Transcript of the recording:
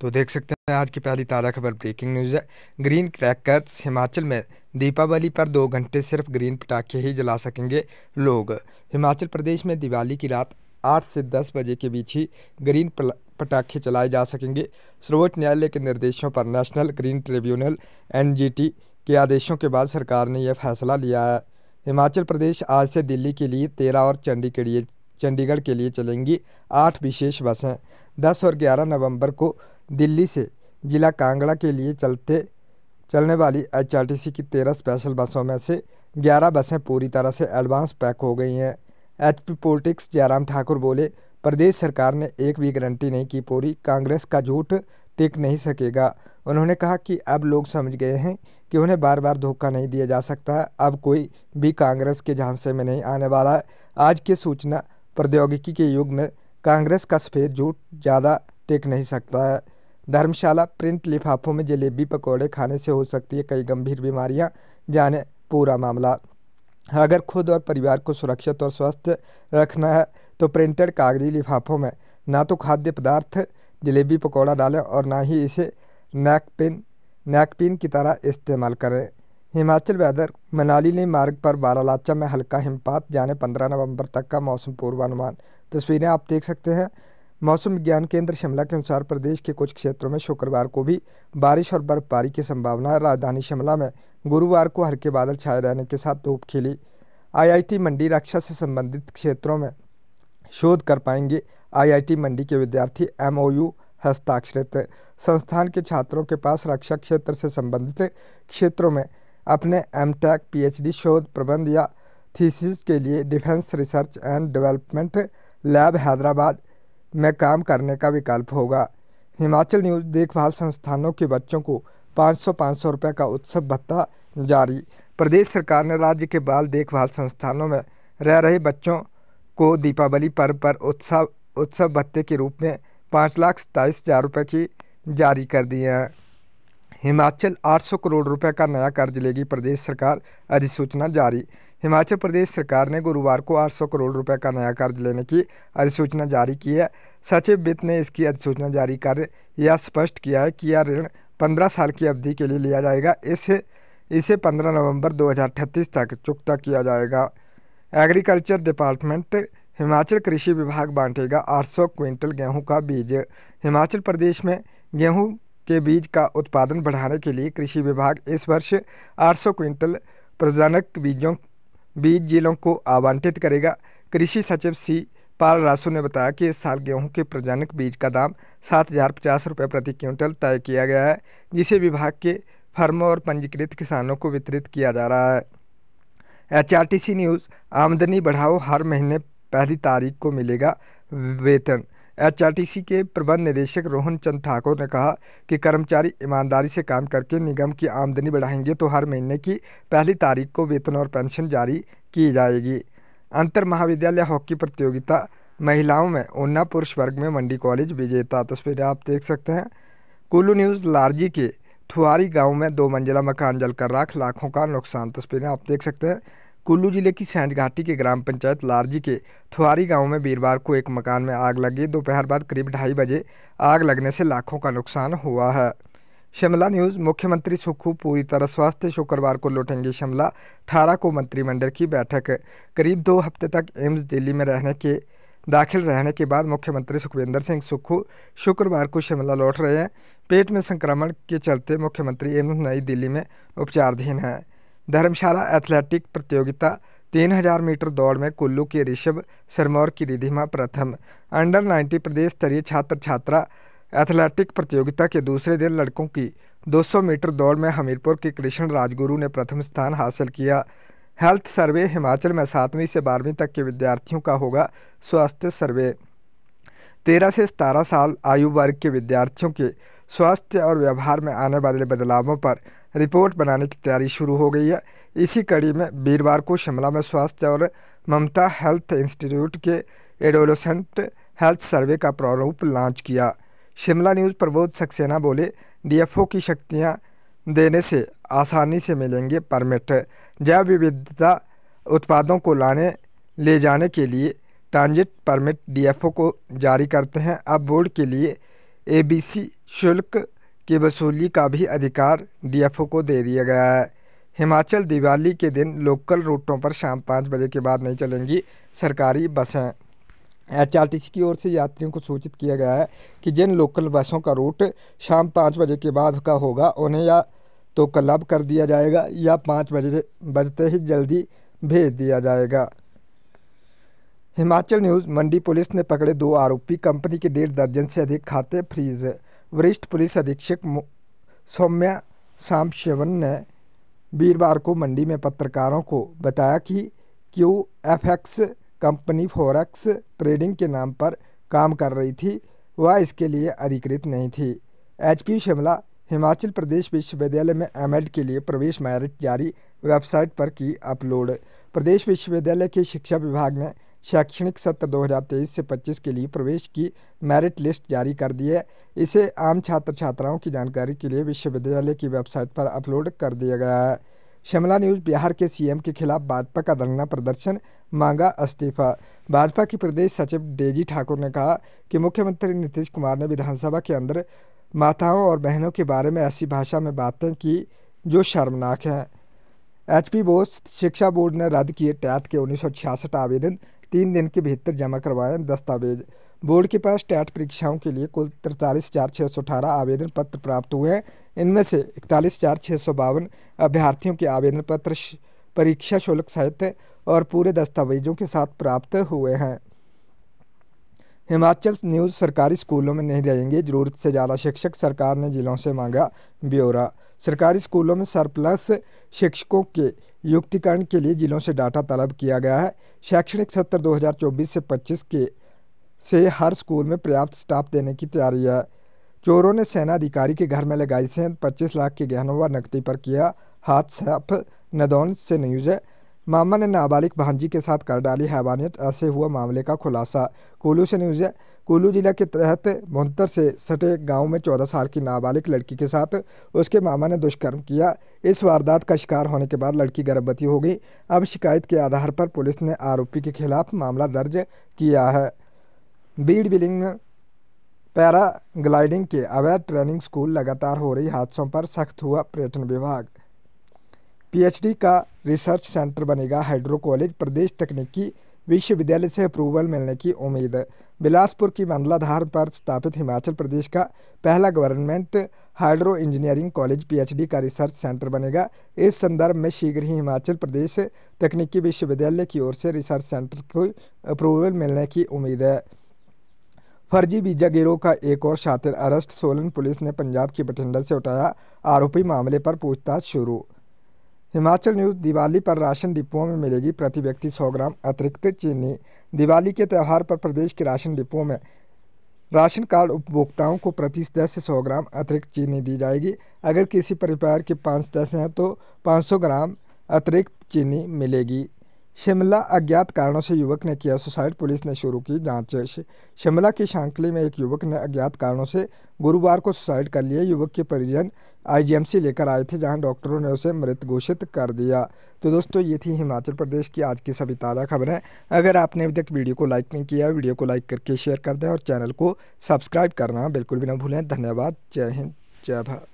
तो देख सकते हैं आज की पहली ताज़ा खबर ब्रेकिंग न्यूज़ है ग्रीन क्रैकर्स हिमाचल में दीपावली पर दो घंटे सिर्फ ग्रीन पटाखे ही जला सकेंगे लोग हिमाचल प्रदेश में दिवाली की रात आठ से दस बजे के बीच ही ग्रीन पटाखे चलाए जा सकेंगे सर्वोच्च न्यायालय के निर्देशों पर नेशनल ग्रीन ट्रिब्यूनल एन के आदेशों के बाद सरकार ने यह फैसला लिया है हिमाचल प्रदेश आज से दिल्ली के लिए तेरह और चंडीगढ़ चंडीगढ़ के लिए चलेंगी आठ विशेष बसें दस और ग्यारह नवंबर को दिल्ली से ज़िला कांगड़ा के लिए चलते चलने वाली एच की तेरह स्पेशल बसों में से ग्यारह बसें पूरी तरह से एडवांस पैक हो गई हैं H P politics Jairam Thakur बोले प्रदेश सरकार ने एक भी गारंटी नहीं की पूरी कांग्रेस का झूठ टिक नहीं सकेगा उन्होंने कहा कि अब लोग समझ गए हैं कि उन्हें बार बार धोखा नहीं दिया जा सकता है अब कोई भी कांग्रेस के झांसे में नहीं आने वाला है आज के सूचना प्रौद्योगिकी के युग में कांग्रेस का सफ़ेद झूठ ज़्यादा टिक नहीं सकता है धर्मशाला प्रिंट लिफाफों में जलेबी पकौड़े खाने से हो सकती है कई गंभीर बीमारियां जाने पूरा मामला अगर खुद और परिवार को सुरक्षित और स्वस्थ रखना है तो प्रिंटेड कागजी लिफाफों में ना तो खाद्य पदार्थ जलेबी पकौड़ा डालें और ना ही इसे नैकपिन नैकपिन की तरह इस्तेमाल करें हिमाचल वेदर मनाली ने मार्ग पर बारालाचा में हल्का हिमपात जाने 15 नवंबर तक का मौसम पूर्वानुमान तस्वीरें आप देख सकते हैं मौसम विज्ञान केंद्र शिमला के अनुसार प्रदेश के कुछ क्षेत्रों में शुक्रवार को भी बारिश और बर्फबारी की संभावना है राजधानी शिमला में गुरुवार को हल्के बादल छाए रहने के साथ धूप खिली आईआईटी मंडी रक्षा से संबंधित क्षेत्रों में शोध कर पाएंगे आईआईटी मंडी के विद्यार्थी एमओयू हस्ताक्षरित संस्थान के छात्रों के पास रक्षा क्षेत्र से संबंधित क्षेत्रों में अपने एम टेक डी शोध प्रबंध या थीसिस के लिए defence research and development lab Hyderabad में काम करने का विकल्प होगा हिमाचल न्यूज़ देखभाल संस्थानों के बच्चों को 500 500 रुपये का उत्सव भत्ता जारी प्रदेश सरकार ने राज्य के बाल देखभाल संस्थानों में रह रहे बच्चों को दीपावली पर्व पर उत्सव उत्सव भत्ते के रूप में पाँच लाख सत्ताईस हज़ार रुपये की जारी कर दिए हैं हिमाचल 800 करोड़ रुपए का नया कर्ज लेगी प्रदेश सरकार अधिसूचना जारी हिमाचल प्रदेश सरकार ने गुरुवार को 800 करोड़ रुपए का नया कर्ज लेने की अधिसूचना जारी की है सचिव वित्त ने इसकी अधिसूचना जारी कर यह स्पष्ट किया है कि यह ऋण पंद्रह साल की अवधि के लिए लिया जाएगा इसे इसे पंद्रह नवम्बर दो तक चुकता किया जाएगा एग्रीकल्चर डिपार्टमेंट हिमाचल कृषि विभाग बांटेगा 800 क्विंटल गेहूं का बीज हिमाचल प्रदेश में गेहूं के बीज का उत्पादन बढ़ाने के लिए कृषि विभाग इस वर्ष 800 क्विंटल प्रजनक बीजों बीज जिलों को आवंटित करेगा कृषि सचिव सी पाल रासू ने बताया कि इस साल गेहूं के प्रजनक बीज का दाम सात हज़ार पचास रुपये प्रति क्विंटल तय किया गया है जिसे विभाग के फर्मों और पंजीकृत किसानों को वितरित किया जा रहा है एचआरटीसी न्यूज़ आमदनी बढ़ाओ हर महीने पहली तारीख को मिलेगा वेतन एचआरटीसी के प्रबंध निदेशक रोहन चंद ठाकुर ने कहा कि कर्मचारी ईमानदारी से काम करके निगम की आमदनी बढ़ाएंगे तो हर महीने की पहली तारीख को वेतन और पेंशन जारी की जाएगी अंतर महाविद्यालय हॉकी प्रतियोगिता महिलाओं में ऊना पुरुष वर्ग में मंडी कॉलेज विजेता तस्वीरें आप देख सकते हैं कुल्लू न्यूज़ लारजी के थुआरी गांव में दो मंजिला मकान जलकर राख लाखों का नुकसान तस्वीरें आप देख सकते हैं कुल्लू जिले की सैंज घाटी के ग्राम पंचायत लारजी के थुआरी गांव में वीरवार को एक मकान में आग लगी दोपहर बाद करीब ढाई बजे आग लगने से लाखों का नुकसान हुआ है शिमला न्यूज़ मुख्यमंत्री सुक्खू पूरी तरह स्वस्थ शुक्रवार को लौटेंगे शिमला अठारह को मंत्रिमंडल की बैठक करीब दो हफ्ते तक एम्स दिल्ली में रहने के दाखिल रहने के बाद मुख्यमंत्री सुखविंदर सिंह सुक्खू शुक्रवार को शिमला लौट रहे हैं पेट में संक्रमण के चलते मुख्यमंत्री एम्स नई दिल्ली में उपचाराधीन हैं धर्मशाला एथलेटिक प्रतियोगिता तीन हजार मीटर दौड़ में कुल्लू की ऋषभ सिरमौर की रिधिमा प्रथम अंडर नाइन्टी प्रदेश स्तरीय छात्र छात्रा एथलेटिक प्रतियोगिता के दूसरे दिन लड़कों की 200 मीटर दौड़ में हमीरपुर के कृष्ण राजगुरु ने प्रथम स्थान हासिल किया हेल्थ सर्वे हिमाचल में सातवीं से बारहवीं तक के विद्यार्थियों का होगा स्वास्थ्य सर्वे तेरह से सतारह साल आयु वर्ग के विद्यार्थियों के स्वास्थ्य और व्यवहार में आने वाले बदलावों पर रिपोर्ट बनाने की तैयारी शुरू हो गई है इसी कड़ी में वीरवार को शिमला में स्वास्थ्य और ममता हेल्थ इंस्टीट्यूट के एडोलोसेंट हेल्थ सर्वे का प्रारूप लॉन्च किया शिमला न्यूज़ प्रबोध सक्सेना बोले डीएफओ की शक्तियाँ देने से आसानी से मिलेंगे परमिट जैव विविधता उत्पादों को लाने ले जाने के लिए ट्रांजिट परमिट डीएफओ को जारी करते हैं अब बोर्ड के लिए एबीसी शुल्क की वसूली का भी अधिकार डीएफओ को दे दिया गया है हिमाचल दिवाली के दिन लोकल रूटों पर शाम पाँच बजे के बाद नहीं चलेंगी सरकारी बसें एचआरटीसी की ओर से यात्रियों को सूचित किया गया है कि जिन लोकल बसों का रूट शाम पाँच बजे के बाद का होगा उन्हें या तो क्लब कर दिया जाएगा या पाँच बजे बजते ही जल्दी भेज दिया जाएगा हिमाचल न्यूज़ मंडी पुलिस ने पकड़े दो आरोपी कंपनी के डेढ़ दर्जन से अधिक खाते फ्रीज वरिष्ठ पुलिस अधीक्षक सौम्या सामशेवन ने वीरवार को मंडी में पत्रकारों को बताया कि Q F X company forex trading के नाम पर काम कर रही थी वह इसके लिए अधिकृत नहीं थी एचपी शिमला हिमाचल प्रदेश विश्वविद्यालय में एमएड के लिए प्रवेश मैरिट जारी वेबसाइट पर की अपलोड प्रदेश विश्वविद्यालय के शिक्षा विभाग ने शैक्षणिक सत्र 2023 से 25 के लिए प्रवेश की मेरिट लिस्ट जारी कर दी है इसे आम छात्र छात्राओं की जानकारी के लिए विश्वविद्यालय की वेबसाइट पर अपलोड कर दिया गया है शिमला न्यूज बिहार के सीएम के खिलाफ भाजपा का धरना प्रदर्शन मांगा इस्तीफा भाजपा की प्रदेश सचिव डेजी ठाकुर ने कहा कि मुख्यमंत्री नीतीश कुमार ने विधानसभा के अंदर माताओं और बहनों के बारे में ऐसी भाषा में बातें की जो शर्मनाक हैं एच पी बोस शिक्षा बोर्ड ने रद्द किए टैट के उन्नीस आवेदन तीन दिन के भीतर जमा करवाएं दस्तावेज बोर्ड के पास टैट परीक्षाओं के लिए कुल तिरतालीस हज़ार छः सौ अठारह आवेदन पत्र प्राप्त हुए हैं इनमें से इकतालीस हज़ार छः सौ बावन अभ्यर्थियों के आवेदन पत्र परीक्षा शुल्क सहित और पूरे दस्तावेजों के साथ प्राप्त हुए हैं हिमाचल न्यूज़ सरकारी स्कूलों में नहीं रहेंगे ज़रूरत से ज़्यादा शिक्षक सरकार ने ज़िलों से मांगा ब्यौरा सरकारी स्कूलों में सरप्लस शिक्षकों के नियुक्तिकरण के लिए जिलों से डाटा तलब किया गया है शैक्षणिक सत्र 2024 से 25 के से हर स्कूल में पर्याप्त स्टाफ देने की तैयारी है चोरों ने सेना अधिकारी के घर में लगाई सेंध 25 लाख के गहनों व नकदी पर किया हाथ साफ नदौन से न्यूज़ है मामा ने नाबालिग भांजी के साथ कर डाली हैवानियत ऐसे हुआ मामले का खुलासा कुल्लू से न्यूज़ कुल्लू जिला के तहत मोहतर से सटे गांव में 14 साल की नाबालिग लड़की के साथ उसके मामा ने दुष्कर्म किया इस वारदात का शिकार होने के बाद लड़की गर्भवती हो गई अब शिकायत के आधार पर पुलिस ने आरोपी के खिलाफ मामला दर्ज किया है बीड बिलिंग पैरा ग्लाइडिंग के अवैध ट्रेनिंग स्कूल लगातार हो रही हादसों पर सख्त हुआ पर्यटन विभाग पीएचडी का रिसर्च सेंटर बनेगा हाइड्रो कॉलेज प्रदेश तकनीकी विश्वविद्यालय से अप्रूवल मिलने की उम्मीद बिलासपुर की मंडलाधार पर स्थापित हिमाचल प्रदेश का पहला government hydro engineering college PhD का रिसर्च सेंटर बनेगा इस संदर्भ में शीघ्र ही हिमाचल प्रदेश तकनीकी विश्वविद्यालय की ओर से रिसर्च सेंटर को अप्रूवल मिलने की उम्मीद है फर्जी वीजा गिरोह का एक और शातिर अरेस्ट सोलन पुलिस ने पंजाब की बठिंडा से उठाया आरोपी मामले पर पूछताछ शुरू हिमाचल न्यूज़ दिवाली पर राशन डिपुओं में मिलेगी प्रति व्यक्ति 100 ग्राम अतिरिक्त चीनी दिवाली के त्यौहार पर प्रदेश के राशन डिपुओं में राशन कार्ड उपभोक्ताओं को प्रति दस से सौ ग्राम अतिरिक्त चीनी दी जाएगी अगर किसी परिवार के पाँच सदस्य हैं तो पाँच ग्राम अतिरिक्त चीनी मिलेगी शिमला अज्ञात कारणों से युवक ने किया सुसाइड पुलिस ने शुरू की जांच शिमला के शांकली में एक युवक ने अज्ञात कारणों से गुरुवार को सुसाइड कर लिए युवक के परिजन आईजीएमसी लेकर आए थे जहां डॉक्टरों ने उसे मृत घोषित कर दिया तो दोस्तों ये थी हिमाचल प्रदेश की आज की सभी ताज़ा खबरें अगर आपने अभी तक वीडियो को लाइक नहीं किया वीडियो को लाइक करके शेयर कर दें और चैनल को सब्सक्राइब करना बिल्कुल भी ना भूलें धन्यवाद जय हिंद जय भारत